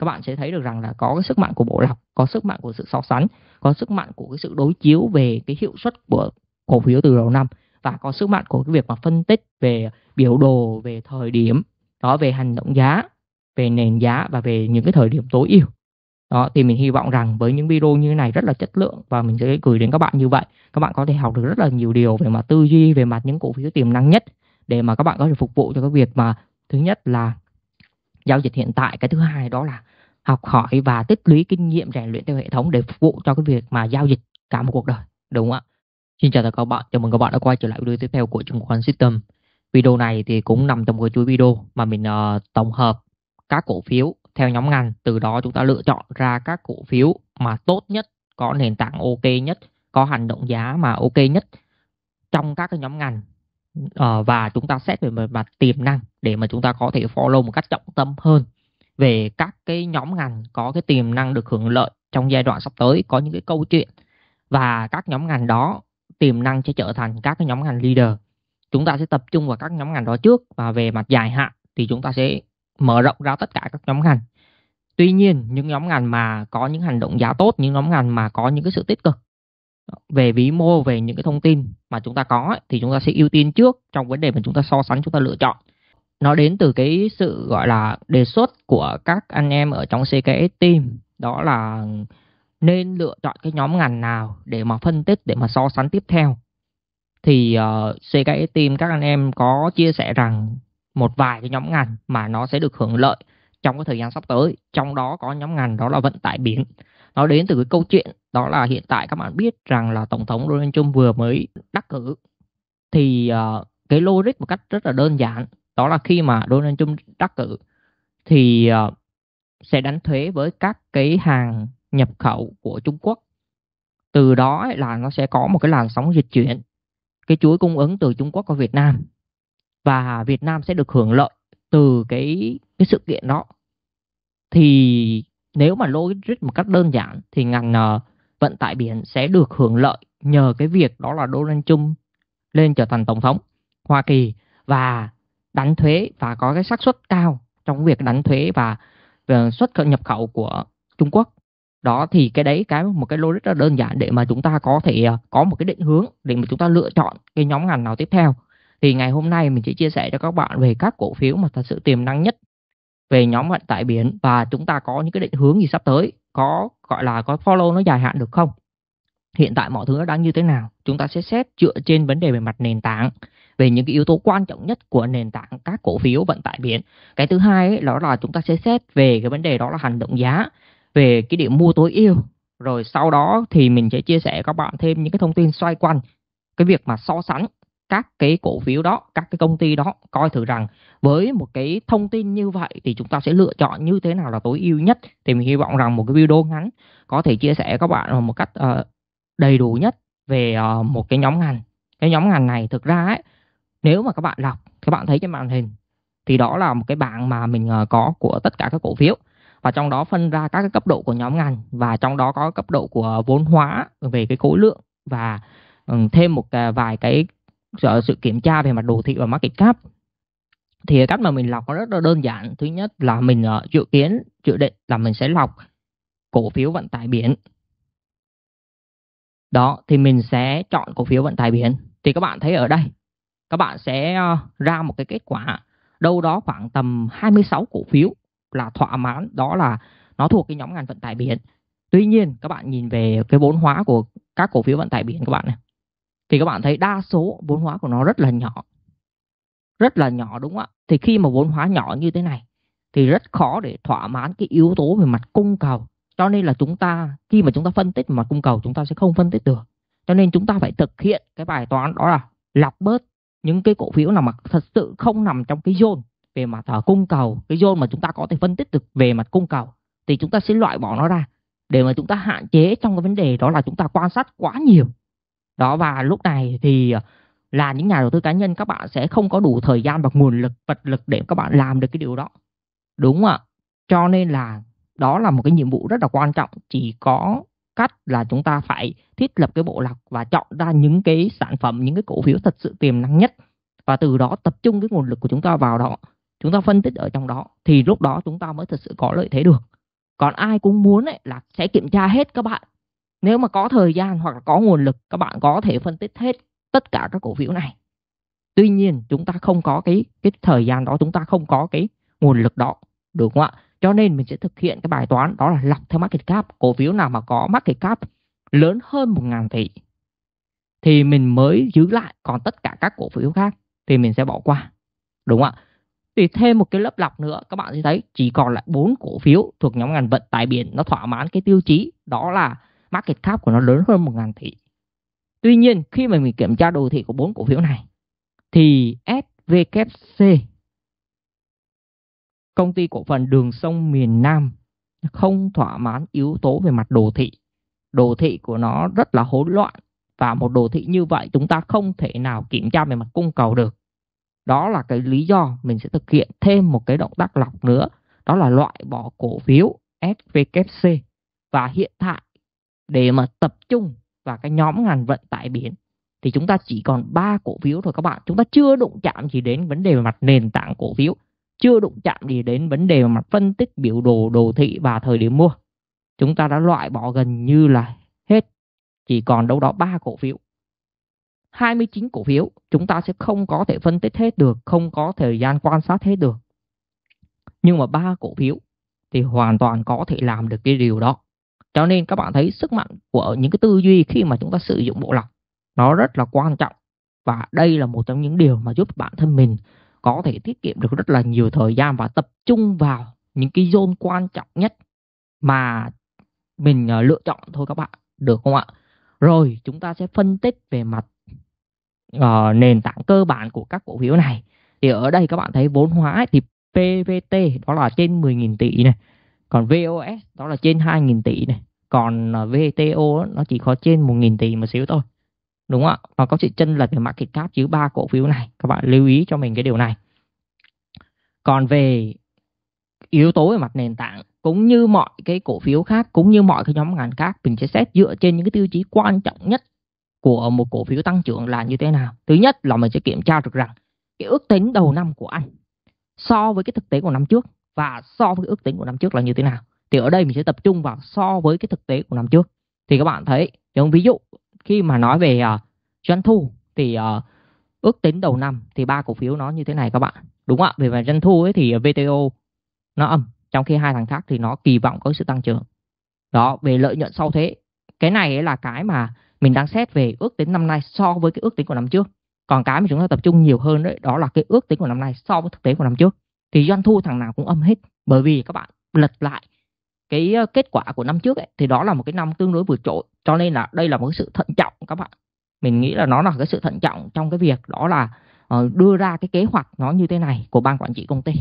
các bạn sẽ thấy được rằng là có cái sức mạnh của bộ lọc có sức mạnh của sự so sánh có sức mạnh của cái sự đối chiếu về cái hiệu suất của cổ phiếu từ đầu năm và có sức mạnh của cái việc mà phân tích về biểu đồ về thời điểm đó về hành động giá về nền giá và về những cái thời điểm tối ưu đó thì mình hy vọng rằng với những video như thế này rất là chất lượng và mình sẽ gửi đến các bạn như vậy các bạn có thể học được rất là nhiều điều về mặt tư duy về mặt những cổ phiếu tiềm năng nhất để mà các bạn có thể phục vụ cho cái việc mà thứ nhất là Giao dịch hiện tại cái thứ hai đó là học hỏi và tích lũy kinh nghiệm rèn luyện theo hệ thống để phục vụ cho cái việc mà giao dịch cả một cuộc đời đúng không ạ xin chào tất cả các bạn chào mừng các bạn đã quay trở lại video tiếp theo của chứng khoán system video này thì cũng nằm trong một chuỗi video mà mình uh, tổng hợp các cổ phiếu theo nhóm ngành từ đó chúng ta lựa chọn ra các cổ phiếu mà tốt nhất có nền tảng ok nhất có hành động giá mà ok nhất trong các cái nhóm ngành Ờ, và chúng ta xét về mặt tiềm năng để mà chúng ta có thể follow một cách trọng tâm hơn về các cái nhóm ngành có cái tiềm năng được hưởng lợi trong giai đoạn sắp tới có những cái câu chuyện và các nhóm ngành đó tiềm năng sẽ trở thành các cái nhóm ngành leader chúng ta sẽ tập trung vào các nhóm ngành đó trước và về mặt dài hạn thì chúng ta sẽ mở rộng ra tất cả các nhóm ngành tuy nhiên những nhóm ngành mà có những hành động giá tốt những nhóm ngành mà có những cái sự tích cực về vĩ mô về những cái thông tin mà chúng ta có thì chúng ta sẽ ưu tiên trước trong vấn đề mà chúng ta so sánh chúng ta lựa chọn nó đến từ cái sự gọi là đề xuất của các anh em ở trong CKS team đó là nên lựa chọn cái nhóm ngành nào để mà phân tích để mà so sánh tiếp theo thì uh, ờ, CKS team các anh em có chia sẻ rằng một vài cái nhóm ngành mà nó sẽ được hưởng lợi trong cái thời gian sắp tới trong đó có nhóm ngành đó là vận tải biển nó đến từ cái câu chuyện đó là hiện tại các bạn biết rằng là tổng thống Donald Trump vừa mới đắc cử thì uh, cái logic một cách rất là đơn giản đó là khi mà Donald Trump đắc cử thì uh, sẽ đánh thuế với các cái hàng nhập khẩu của Trung Quốc từ đó là nó sẽ có một cái làn sóng dịch chuyển cái chuỗi cung ứng từ Trung Quốc qua Việt Nam và Việt Nam sẽ được hưởng lợi từ cái cái sự kiện đó thì nếu mà logic một cách đơn giản thì ngành uh, vận tải biển sẽ được hưởng lợi nhờ cái việc đó là Donald Trump lên trở thành tổng thống Hoa Kỳ và đánh thuế và có cái xác suất cao trong việc đánh thuế và ờ, xuất khẩu nhập khẩu của Trung Quốc. Đó thì cái đấy cái một cái logic rất đơn giản để mà chúng ta có thể ờ, có một cái định hướng để mà chúng ta lựa chọn cái nhóm ngành nào tiếp theo. Thì ngày hôm nay mình sẽ chia sẻ cho các bạn về các cổ phiếu mà thật sự tiềm năng nhất về nhóm vận tải biển và chúng ta có những cái định hướng gì sắp tới có gọi là có follow nó dài hạn được không hiện tại mọi thứ nó đang như thế nào chúng ta sẽ xét dựa trên vấn đề về mặt nền tảng về những cái yếu tố quan trọng nhất của nền tảng các cổ phiếu vận tải biển cái thứ hai ấy, đó là chúng ta sẽ xét về cái vấn đề đó là hành động giá về cái điểm mua tối ưu rồi sau đó thì mình sẽ chia sẻ các bạn thêm những cái thông tin xoay quanh cái việc mà so sánh các cái cổ phiếu đó, các cái công ty đó coi thử rằng với một cái thông tin như vậy thì chúng ta sẽ lựa chọn như thế nào là tối ưu nhất. Thì mình hy vọng rằng một cái video ngắn có thể chia sẻ các bạn một cách uh, đầy đủ nhất về uh, một cái nhóm ngành. Cái nhóm ngành này thực ra ấy, nếu mà các bạn đọc, các bạn thấy trên màn hình thì đó là một cái bảng mà mình uh, có của tất cả các cổ phiếu và trong đó phân ra các cái cấp độ của nhóm ngành và trong đó có cấp độ của vốn hóa về cái khối lượng và thêm một vài cái sự kiểm tra về mặt đồ thị và market cap thì cách mà mình lọc nó rất là đơn giản thứ nhất là mình ờ, dự kiến dự định là mình sẽ lọc cổ phiếu vận tải biển đó thì mình sẽ chọn cổ phiếu vận tải biển thì các bạn thấy ở đây các bạn sẽ ờ, ra một cái kết quả đâu đó khoảng tầm 26 cổ phiếu là thỏa mãn đó là nó thuộc cái nhóm ngành vận tải biển tuy nhiên các bạn nhìn về cái vốn hóa của các cổ phiếu vận tải biển các bạn này thì các bạn thấy đa số vốn hóa của nó rất là nhỏ rất là nhỏ đúng không ạ thì khi mà vốn hóa nhỏ như thế này thì rất khó để thỏa mãn cái yếu tố về mặt cung cầu cho nên là chúng ta khi mà chúng ta phân tích mặt cung cầu chúng ta sẽ không phân tích được cho nên chúng ta phải thực hiện cái bài toán đó là lọc bớt những cái cổ phiếu nào mà thật sự không nằm trong cái zone về mặt ở à, cung cầu cái zone mà chúng ta có thể phân tích được về mặt cung cầu thì chúng ta sẽ loại bỏ nó ra để mà chúng ta hạn chế trong cái vấn đề đó là chúng ta quan sát quá nhiều đó và lúc này thì ờ, là những nhà đầu tư cá nhân các bạn sẽ không có đủ thời gian và nguồn lực vật lực để các bạn làm được cái điều đó. Đúng không ạ? Cho nên là đó là một cái nhiệm vụ rất là quan trọng, chỉ có cách là chúng ta phải thiết lập cái bộ lọc và chọn ra những cái sản phẩm, những cái cổ phiếu thật sự tiềm năng nhất và từ đó tập trung cái nguồn lực của chúng ta vào đó chúng ta phân tích ở trong đó thì lúc đó chúng ta mới thật sự có lợi thế được còn ai cũng muốn ấy, là sẽ kiểm tra hết các bạn nếu mà có thời gian hoặc là có nguồn lực các bạn có thể phân tích hết tất cả các cổ phiếu này tuy nhiên chúng ta không có cái cái thời gian đó chúng ta không có cái nguồn lực đó đúng không ạ cho nên mình sẽ thực hiện cái bài toán đó là lọc theo market cap cổ phiếu nào mà có market cap lớn hơn 1.000 tỷ thì mình mới giữ lại còn tất cả các cổ phiếu khác thì mình sẽ bỏ qua đúng không ạ thì thêm một cái lớp lọc nữa các bạn sẽ thấy chỉ còn lại bốn cổ phiếu thuộc nhóm ngành vận tải biển nó thỏa mãn cái tiêu chí đó là market cap của nó lớn hơn 1.000 tỷ. Tuy nhiên khi mà mình kiểm tra đồ thị của bốn cổ phiếu này thì SVKC công ty cổ phần đường sông miền Nam không thỏa mãn yếu tố về mặt đồ thị. Đồ thị của nó rất là hỗn loạn và một đồ thị như vậy chúng ta không thể nào kiểm tra về mặt cung cầu được. Đó là cái lý do mình sẽ thực hiện thêm một cái động tác lọc nữa, đó là loại bỏ cổ phiếu SVKC và hiện tại để mà tập trung vào cái nhóm ngành vận tải biển thì chúng ta chỉ còn 3 cổ phiếu thôi các bạn. Chúng ta chưa đụng chạm gì đến vấn đề về mặt nền tảng cổ phiếu, chưa đụng chạm gì đến vấn đề về mặt phân tích biểu đồ đồ thị và thời điểm mua. Chúng ta đã loại bỏ gần như là hết, chỉ còn đâu đó 3 cổ phiếu. 29 cổ phiếu chúng ta sẽ không có thể phân tích hết được, không có thời gian quan sát hết được. Nhưng mà ba cổ phiếu thì hoàn toàn có thể làm được cái điều đó. Cho nên các bạn thấy sức mạnh của những cái tư duy khi mà chúng ta sử dụng bộ lọc nó rất là quan trọng và đây là một trong những điều mà giúp bản thân mình có thể tiết kiệm được rất là nhiều thời gian và tập trung vào những cái zone quan trọng nhất mà mình ờ, lựa chọn thôi các bạn được không ạ rồi chúng ta sẽ phân tích về mặt uh, nền tảng cơ bản của các cổ phiếu này thì ở đây các bạn thấy vốn hóa thì PVT đó là trên 10.000 tỷ này còn VOS đó là trên 2.000 tỷ này còn à, VTO nó chỉ có trên 1.000 tỷ một xíu thôi đúng không ạ và có sự chân lật về market cap chứ ba cổ phiếu này các bạn lưu ý cho mình cái điều này còn về yếu tố về mặt nền tảng cũng như mọi cái cổ phiếu khác cũng như mọi cái nhóm ngành khác mình sẽ xét dựa trên những cái tiêu chí quan trọng nhất của một cổ phiếu tăng trưởng là như thế nào thứ nhất là mình sẽ kiểm tra được rằng cái ước tính đầu năm của anh so với cái thực tế của năm trước và so với ước tính của năm trước là như thế nào thì ở đây mình sẽ tập trung vào so với cái thực tế của năm trước thì các bạn thấy những ví dụ khi mà nói về uh, doanh thu thì uh, ước tính đầu năm thì ba cổ phiếu nó như thế này các bạn đúng không ạ về mặt doanh thu ấy thì VTO nó âm trong khi hai thằng khác thì nó kỳ vọng có sự tăng trưởng đó về lợi nhuận sau thế cái này ấy là cái mà mình đang xét về ước tính năm nay so với cái ước tính của năm trước còn cái mà chúng ta tập trung nhiều hơn đấy đó là cái ước tính của năm nay so với thực tế của năm trước thì doanh thu thằng nào cũng âm hết bởi vì các bạn lật lại cái ờ, kết quả của năm trước ấy, thì đó là một cái năm tương đối vượt trội cho nên là đây là một cái sự thận trọng các bạn mình nghĩ là nó là cái sự thận trọng trong cái việc đó là ờ, đưa ra cái kế hoạch nó như thế này của ban quản trị công ty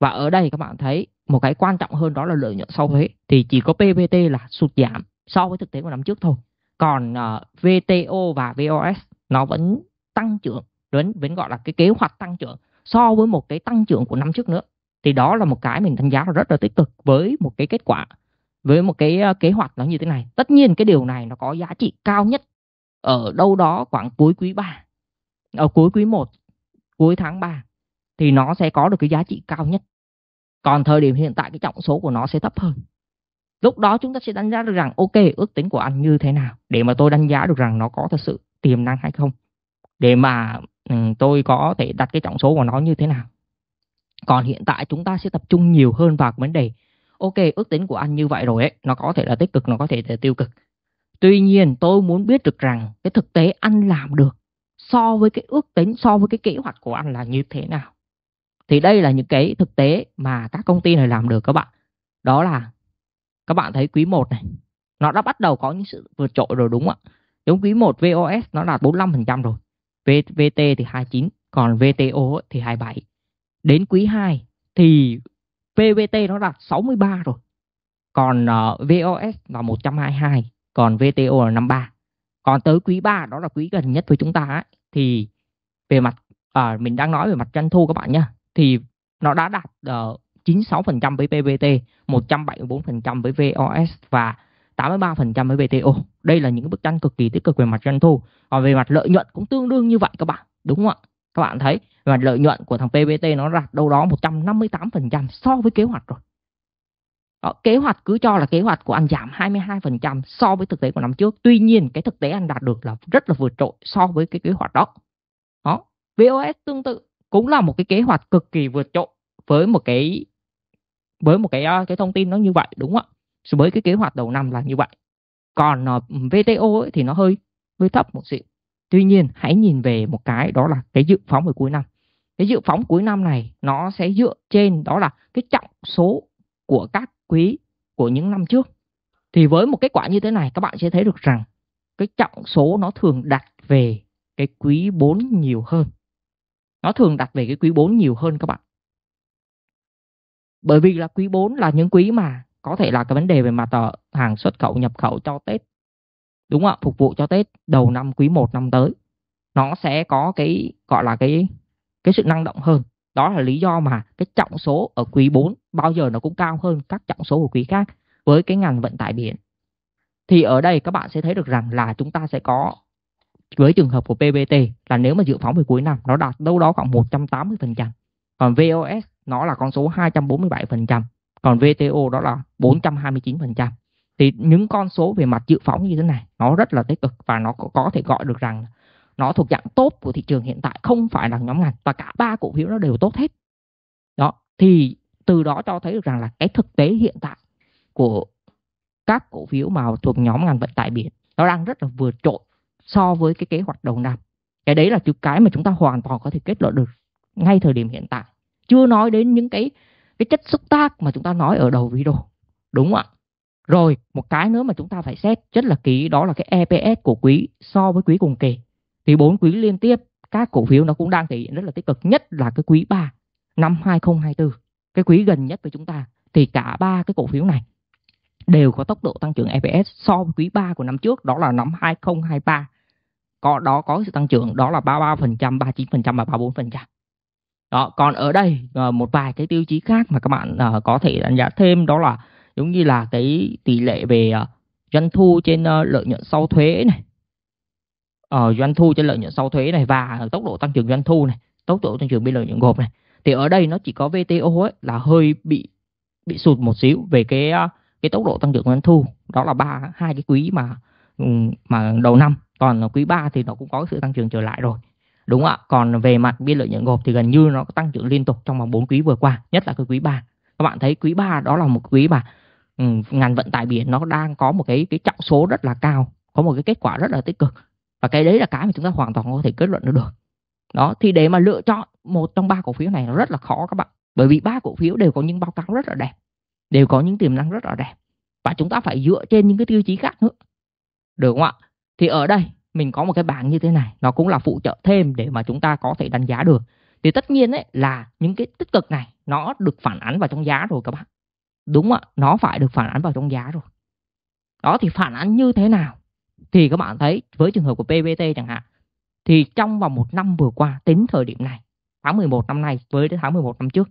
và ở đây các bạn thấy một cái quan trọng hơn đó là lợi nhuận sau thuế thì chỉ có PBT là sụt giảm so với thực tế của năm trước thôi còn ờ, VTO và VOS nó vẫn tăng trưởng vẫn vẫn gọi là cái kế hoạch tăng trưởng so với một cái tăng trưởng của năm trước nữa thì đó là một cái mình đánh giá là rất là tích cực với một cái kết quả với một cái ờ, kế hoạch nó như thế này tất nhiên cái điều này nó có giá trị cao nhất ở đâu đó khoảng cuối quý 3 ở ờ, cuối quý 1 cuối tháng 3 thì nó sẽ có được cái giá trị cao nhất còn thời điểm hiện tại cái trọng số của nó sẽ thấp hơn lúc đó chúng ta sẽ đánh giá được rằng ok ước tính của anh như thế nào để mà tôi đánh giá được rằng nó có thật sự tiềm năng hay không để mà Ừ, tôi có thể đặt cái trọng số của nó như thế nào. Còn hiện tại chúng ta sẽ tập trung nhiều hơn vào vấn đề ok ước tính của anh như vậy rồi ấy nó có thể là tích cực nó có thể là tiêu cực tuy nhiên tôi muốn biết được rằng cái thực tế anh làm được so với cái ước tính so với cái kế hoạch của anh là như thế nào thì đây là những cái thực tế mà các công ty này làm được các bạn đó là các bạn thấy quý 1 này nó đã bắt đầu có những sự vượt trội rồi đúng không ạ giống quý 1 VOS nó đạt 45% rồi VT thì 29, còn VTO thì 27. Đến quý 2 thì PVT nó đạt 63 rồi. Còn uh, ờ, VOS là 122, còn VTO là 53. Còn tới quý 3 đó là quý gần nhất với chúng ta ấy, thì về mặt uh, mình đang nói về mặt doanh thu các bạn nhá thì nó đã đạt ờ, uh, 96% với PVT, 174% với VOS và 83% với BTO. Đây là những bức tranh cực kỳ tích cực về mặt doanh thu. Còn về mặt lợi nhuận cũng tương đương như vậy các bạn, đúng không ạ? Các bạn thấy về mặt lợi nhuận của thằng PBT nó đạt đâu đó 158% so với kế hoạch rồi. Đó, kế hoạch cứ cho là kế hoạch của anh giảm 22% so với thực tế của năm trước. Tuy nhiên cái thực tế anh đạt được là rất là vượt trội so với cái kế hoạch đó. Đó, VOS tương tự cũng là một cái kế hoạch cực kỳ vượt trội với một cái với một cái ờ, cái thông tin nó như vậy đúng không ạ? với cái kế hoạch đầu năm là như vậy còn ờ, VTO ấy thì nó hơi hơi thấp một xịu tuy nhiên hãy nhìn về một cái đó là cái dự phóng ở cuối năm cái dự phóng cuối năm này nó sẽ dựa trên đó là cái trọng số của các quý của những năm trước thì với một kết quả như thế này các bạn sẽ thấy được rằng cái trọng số nó thường đặt về cái quý 4 nhiều hơn nó thường đặt về cái quý 4 nhiều hơn các bạn bởi vì là quý 4 là những quý mà có thể là cái vấn đề về mặt ờ, hàng xuất khẩu nhập khẩu cho Tết đúng không ạ phục vụ cho Tết đầu năm quý 1 năm tới nó sẽ có cái gọi là cái cái sự năng động hơn đó là lý do mà cái trọng số ở quý 4 bao giờ nó cũng cao hơn các trọng số của quý khác với cái ngành vận tải biển thì ở đây các bạn sẽ thấy được rằng là chúng ta sẽ có với trường hợp của PBT là nếu mà dự phóng về cuối năm nó đạt đâu đó khoảng 180%. Còn VOS nó là con số 247% còn VTO đó là 429% thì những con số về mặt dự phóng như thế này nó rất là tích cực và nó có thể gọi được rằng nó thuộc dạng tốt của thị trường hiện tại không phải là nhóm ngành và cả ba cổ phiếu nó đều tốt hết đó thì từ đó cho thấy được rằng là cái thực tế hiện tại của các cổ phiếu mà thuộc nhóm ngành vận tải biển nó đang rất là vượt trội so với cái kế hoạch đầu năm cái đấy là cái mà chúng ta hoàn toàn có thể kết luận được ngay thời điểm hiện tại chưa nói đến những cái cái chất xúc tác mà chúng ta nói ở đầu video đúng không ạ rồi một cái nữa mà chúng ta phải xét rất là kỹ đó là cái EPS của quý so với quý cùng kỳ thì bốn quý liên tiếp các cổ phiếu nó cũng đang thể hiện rất là tích cực nhất là cái quý 3 năm 2024 cái quý gần nhất với chúng ta thì cả ba cái cổ phiếu này đều có tốc độ tăng trưởng EPS so với quý 3 của năm trước đó là năm 2023 có đó có sự tăng trưởng đó là 33%, 39% và 34% đó còn ở đây ờ, một vài cái tiêu chí khác mà các bạn ờ, có thể đánh giá thêm đó là giống như là cái tỷ lệ về ờ, doanh thu trên lợi nhuận sau thuế này ở doanh thu trên lợi nhuận sau thuế này và tốc độ tăng trưởng doanh thu này tốc độ tăng trưởng biên lợi nhuận gộp này thì ở đây nó chỉ có VTO ấy, là hơi bị bị sụt một xíu về cái cái tốc độ tăng trưởng doanh thu đó là ba hai cái quý mà mà đầu năm còn quý 3 thì nó cũng có sự tăng trưởng trở lại rồi Đúng không ạ? Còn về mặt biên lợi nhuận gộp thì gần như nó tăng trưởng liên tục trong vòng 4 quý vừa qua, nhất là cái quý 3. Các bạn thấy quý 3 đó là một quý mà ừ, ngành vận tải biển nó đang có một cái cái trọng số rất là cao, có một cái kết quả rất là tích cực. Và cái đấy là cái mà chúng ta hoàn toàn có thể kết luận được. Đó, thì để mà lựa chọn một trong ba cổ phiếu này nó rất là khó các bạn. Bởi vì ba cổ phiếu đều có những báo cáo rất là đẹp, đều có những tiềm năng rất là đẹp. Và chúng ta phải dựa trên những cái tiêu chí khác nữa. Được không ạ? Thì ở đây mình có một cái bảng như thế này nó cũng là phụ trợ thêm để mà chúng ta có thể đánh giá được thì tất nhiên ấy là những cái tích cực này nó được phản ánh vào trong giá rồi các bạn đúng ạ nó phải được phản ánh vào trong giá rồi đó thì phản ánh như thế nào thì các bạn thấy với trường hợp của PVT chẳng hạn thì trong vòng một năm vừa qua tính thời điểm này tháng 11 năm nay với đến tháng 11 năm trước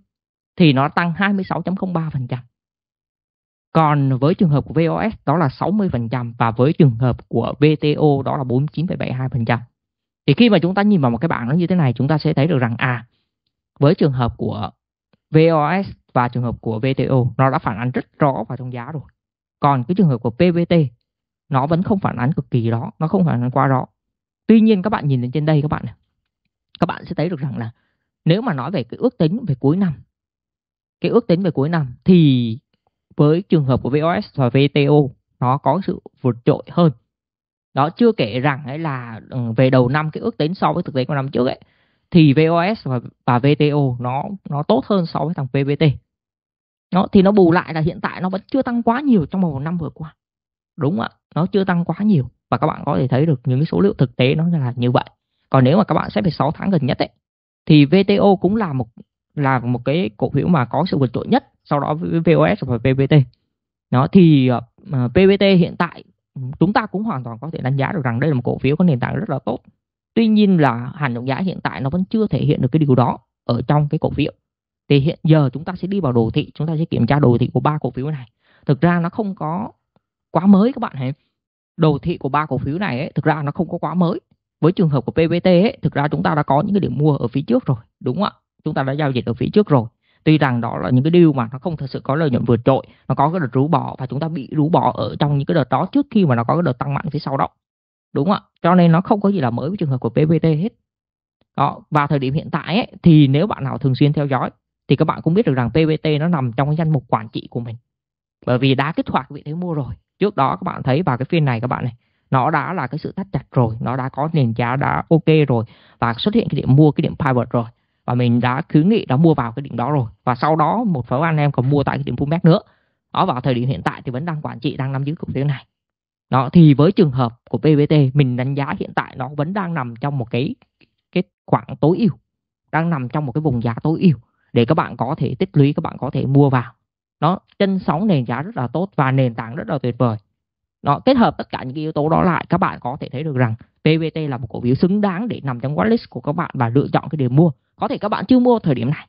thì nó tăng 26.03% còn với trường hợp của VOS đó là 60% và với trường hợp của VTO đó là 49,72%. Thì khi mà chúng ta nhìn vào một cái bảng nó như thế này chúng ta sẽ thấy được rằng à với trường hợp của VOS và trường hợp của VTO nó đã phản ánh rất rõ vào trong giá rồi. Còn cái trường hợp của PVT nó vẫn không phản ánh cực kỳ rõ, nó không phản ánh quá rõ. Tuy nhiên các bạn nhìn lên trên đây các bạn các bạn sẽ thấy được rằng là nếu mà nói về cái ước tính về cuối năm cái ước tính về cuối năm thì với trường hợp của VOS và VTO nó có sự vượt trội hơn đó chưa kể rằng ấy là ừ, về đầu năm cái ước tính so với thực tế của năm trước ấy thì VOS và, và VTO nó nó tốt hơn so với thằng PVT nó thì nó bù lại là hiện tại nó vẫn chưa tăng quá nhiều trong một năm vừa qua đúng ạ nó chưa tăng quá nhiều và các bạn có thể thấy được những cái số liệu thực tế nó là như vậy còn nếu mà các bạn xét về 6 tháng gần nhất ấy thì VTO cũng là một là một cái cổ phiếu mà có sự vượt trội nhất sau đó với VOS và PVT nó thì uh, ờ, PVT hiện tại ừ, chúng ta cũng hoàn toàn có thể đánh giá được rằng đây là một cổ phiếu có nền tảng rất là tốt tuy nhiên là hành động giá hiện tại nó vẫn chưa thể hiện được cái điều đó ở trong cái cổ phiếu thì hiện giờ chúng ta sẽ đi vào đồ thị chúng ta sẽ kiểm tra đồ thị của ba cổ phiếu này thực ra nó không có quá mới các bạn hãy đồ thị của ba cổ phiếu này ấy, thực ra nó không có quá mới với trường hợp của PVT ấy, thực ra chúng ta đã có những cái điểm mua ở phía trước rồi đúng không ạ chúng ta đã giao dịch ở phía trước rồi tuy rằng đó là những cái điều mà nó không thật sự có lợi nhuận vượt trội nó có cái đợt rú bỏ và chúng ta bị rú bỏ ở trong những cái đợt đó trước khi mà nó có cái đợt tăng mạnh phía sau đó đúng không ạ cho nên nó không có gì là mới với trường hợp của PVT hết đó và thời điểm hiện tại ấy, thì nếu bạn nào thường xuyên theo dõi thì các bạn cũng biết được rằng PVT nó nằm trong cái danh mục quản trị của mình bởi vì đã kích hoạt vị thế mua rồi trước đó các bạn thấy vào cái phiên này các bạn này nó đã là cái sự thắt chặt rồi nó đã có nền giá đã ok rồi và xuất hiện cái điểm mua cái điểm pivot rồi và mình đã khuyến nghị đã mua vào cái đỉnh đó rồi và sau đó một số anh em còn mua tại cái điểm pullback nữa đó vào thời điểm hiện tại thì vẫn đang quản trị đang nắm giữ cổ phiếu này đó thì với trường hợp của PVT mình đánh giá hiện tại nó vẫn đang nằm trong một cái cái khoảng tối ưu đang nằm trong một cái vùng giá tối ưu để các bạn có thể tích lũy các bạn có thể mua vào nó chân sóng nền giá rất là tốt và nền tảng rất là tuyệt vời nó kết hợp tất cả những cái yếu tố đó lại các bạn có thể thấy được rằng PVT là một cổ phiếu xứng đáng để nằm trong watchlist của các bạn và lựa chọn cái điểm mua có thể các bạn chưa mua thời điểm này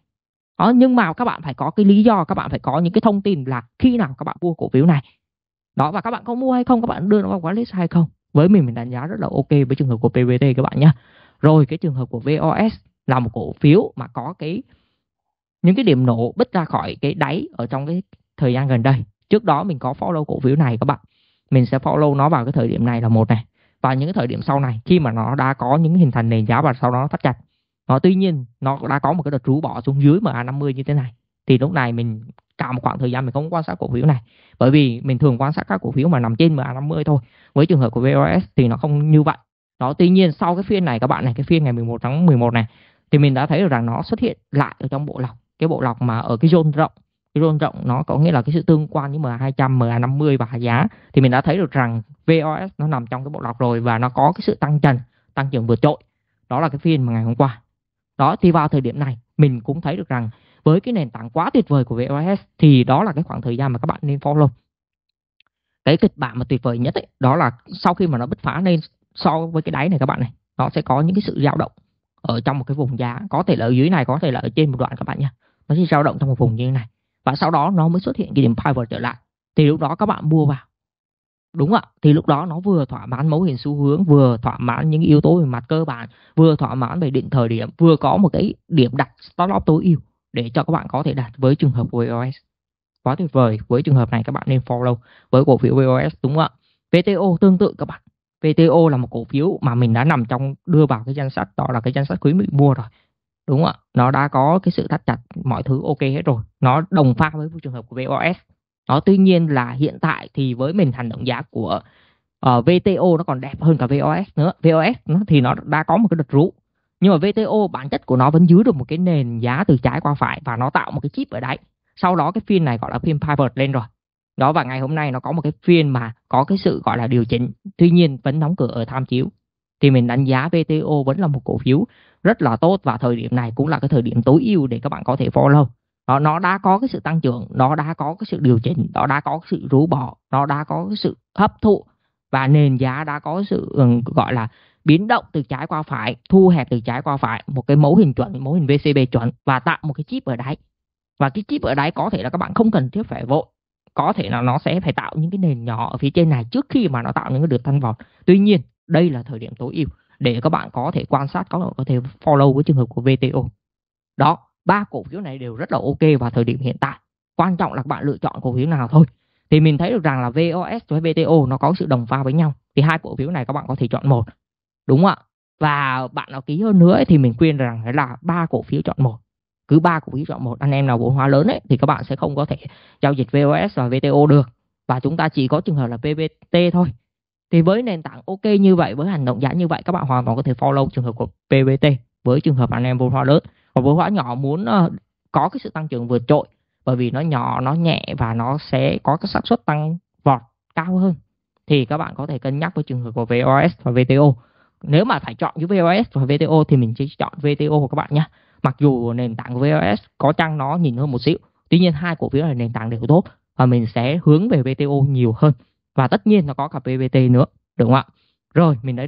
đó, nhưng mà các bạn phải có cái lý do các bạn phải có những cái thông tin là khi nào các bạn mua cổ phiếu này đó và các bạn có mua hay không các bạn đưa nó vào watchlist hay không với mình mình đánh giá rất là ok với trường hợp của PVT các bạn nhé rồi cái trường hợp của VOS là một cổ phiếu mà có cái những cái điểm nổ bứt ra khỏi cái đáy ở trong cái thời gian gần đây trước đó mình có follow cổ phiếu này các bạn mình sẽ follow nó vào cái thời điểm này là một này và những cái thời điểm sau này khi mà nó đã có những hình thành nền giá và sau đó nó thắt chặt nó tuy nhiên nó đã có một cái đợt rú bỏ xuống dưới MA50 như thế này thì lúc này mình cả một khoảng thời gian mình không quan sát cổ phiếu này bởi vì mình thường quan sát các cổ phiếu mà nằm trên MA50 thôi với trường hợp của VOS thì nó không như vậy đó tuy nhiên sau cái phiên này các bạn này cái phiên ngày 11 tháng 11 này thì mình đã thấy được rằng nó xuất hiện lại ở trong bộ lọc cái bộ lọc mà ở cái zone rộng cái zone rộng nó có nghĩa là cái sự tương quan với MA200, MA50 và giá thì mình đã thấy được rằng VOS nó nằm trong cái bộ lọc rồi và nó có cái sự tăng trần tăng trưởng vượt trội đó là cái phiên mà ngày hôm qua đó thì vào thời điểm này mình cũng thấy được rằng với cái nền tảng quá tuyệt vời của VOS thì đó là cái khoảng thời gian mà các bạn nên follow cái kịch bản mà tuyệt vời nhất ấy, đó là sau khi mà nó bứt phá lên so với cái đáy này các bạn này nó sẽ có những cái sự dao động ở trong một cái vùng giá có thể là ở dưới này có thể là ở trên một đoạn các bạn nha nó sẽ dao động trong một vùng như thế này và sau đó nó mới xuất hiện cái điểm pivot trở lại thì lúc đó các bạn mua vào đúng ạ thì lúc đó nó vừa thỏa mãn mẫu hình xu hướng vừa thỏa mãn những yếu tố về mặt cơ bản vừa thỏa mãn về định thời điểm vừa có một cái điểm đặt stop loss tối ưu để cho các bạn có thể đạt với trường hợp VOS quá tuyệt vời với trường hợp này các bạn nên follow với cổ phiếu VOS đúng không ạ VTO tương tự các bạn VTO là một cổ phiếu mà mình đã nằm trong đưa vào cái danh sách đó là cái danh sách khuyến nghị mua rồi đúng không ạ nó đã có cái sự thắt chặt mọi thứ ok hết rồi nó đồng pha với trường hợp của VOS đó tuy nhiên là hiện tại thì với mình hành động giá của uh, ờ, VTO nó còn đẹp hơn cả VOS nữa VOS nó thì nó đã có một cái đợt rũ nhưng mà VTO bản chất của nó vẫn dưới được một cái nền giá từ trái qua phải và nó tạo một cái chip ở đấy sau đó cái phiên này gọi là phiên pivot lên rồi đó và ngày hôm nay nó có một cái phiên mà có cái sự gọi là điều chỉnh tuy nhiên vẫn đóng cửa ở tham chiếu thì mình đánh giá VTO vẫn là một cổ phiếu rất là tốt và thời điểm này cũng là cái thời điểm tối ưu để các bạn có thể follow nó, nó đã có cái sự tăng trưởng nó đã có cái sự điều chỉnh nó đã có cái sự rũ bỏ nó đã có cái sự hấp thụ và nền giá đã có sự ừ, gọi là biến động từ trái qua phải thu hẹp từ trái qua phải một cái mẫu hình chuẩn mẫu hình VCB chuẩn và tạo một cái chip ở đáy và cái chip ở đáy có thể là các bạn không cần thiết phải vội có thể là nó sẽ phải tạo những cái nền nhỏ ở phía trên này trước khi mà nó tạo những cái đợt tăng vọt tuy nhiên đây là thời điểm tối ưu để các bạn có thể quan sát có, có thể follow cái trường hợp của VTO đó ba cổ phiếu này đều rất là ok vào thời điểm hiện tại quan trọng là các bạn lựa chọn cổ phiếu nào thôi thì mình thấy được rằng là VOS với VTO nó có sự đồng pha với nhau thì hai cổ phiếu này các bạn có thể chọn một đúng không ạ và bạn nào ký hơn nữa thì mình khuyên rằng là ba cổ phiếu chọn một cứ ba cổ phiếu chọn một anh em nào vốn hóa lớn ấy, thì các bạn sẽ không có thể giao dịch VOS và VTO được và chúng ta chỉ có trường hợp là PVT thôi thì với nền tảng ok như vậy với hành động giá như vậy các bạn hoàn toàn có thể follow trường hợp của PVT với trường hợp anh em vốn hóa lớn còn vốn hóa nhỏ muốn ờ, có cái sự tăng trưởng vượt trội bởi vì nó nhỏ nó nhẹ và nó sẽ có cái xác suất tăng vọt cao hơn thì các bạn có thể cân nhắc với trường hợp của VOS và VTO nếu mà phải chọn giữa VOS và VTO thì mình chỉ chọn VTO của các bạn nhé mặc dù nền tảng VOS có chăng nó nhìn hơn một xíu tuy nhiên hai cổ phiếu là nền tảng đều tốt và mình sẽ hướng về VTO nhiều hơn và tất nhiên nó có cả PVT nữa đúng không ạ rồi mình đã